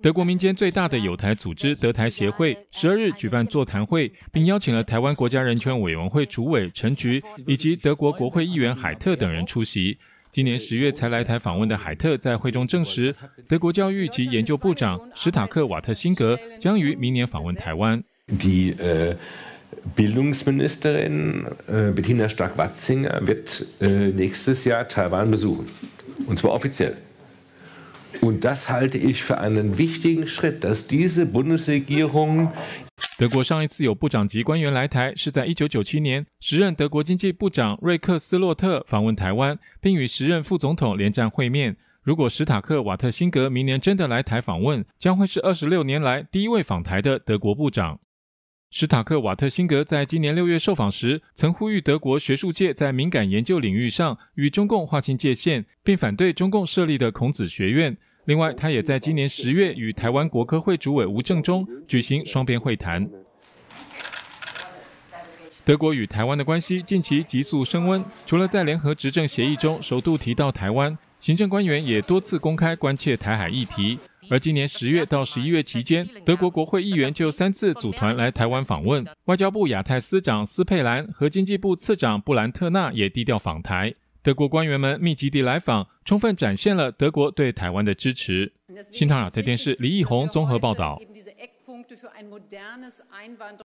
德国民间最大的友台组织德台协会十二日举办座谈会，并邀请了台湾国家人权委员会主委陈菊以及德国国会议员海特等人出席。今年十月才来台访问的海特在会中证实，德国教育及研究部长史塔克瓦特辛格将于明年访问台湾。Bildungsministerin Bettina Stark-Watzinger wird nächstes Jahr Taiwan besuchen, und zwar offiziell. 德国上一次有部长级官员来台，是在一九九七年，时任德国经济部长瑞克斯洛特访问台湾，并与时任副总统连战会面。如果史塔克瓦特辛格明年真的来台访问，将会是二十六年来第一位访台的德国部长。史塔克瓦特辛格在今年六月受访时，曾呼吁德国学术界在敏感研究领域上与中共划清界限，并反对中共设立的孔子学院。另外，他也在今年十月与台湾国科会主委吴正中举行双边会谈。德国与台湾的关系近期急速升温，除了在联合执政协议中首度提到台湾。行政官员也多次公开关切台海议题。而今年十月到十一月期间，德国国会议员就三次组团来台湾访问。外交部亚太司长斯佩兰和经济部次长布兰特纳也低调访台。德国官员们密集地来访，充分展现了德国对台湾的支持。新唐亚特电视李艺宏综合报道。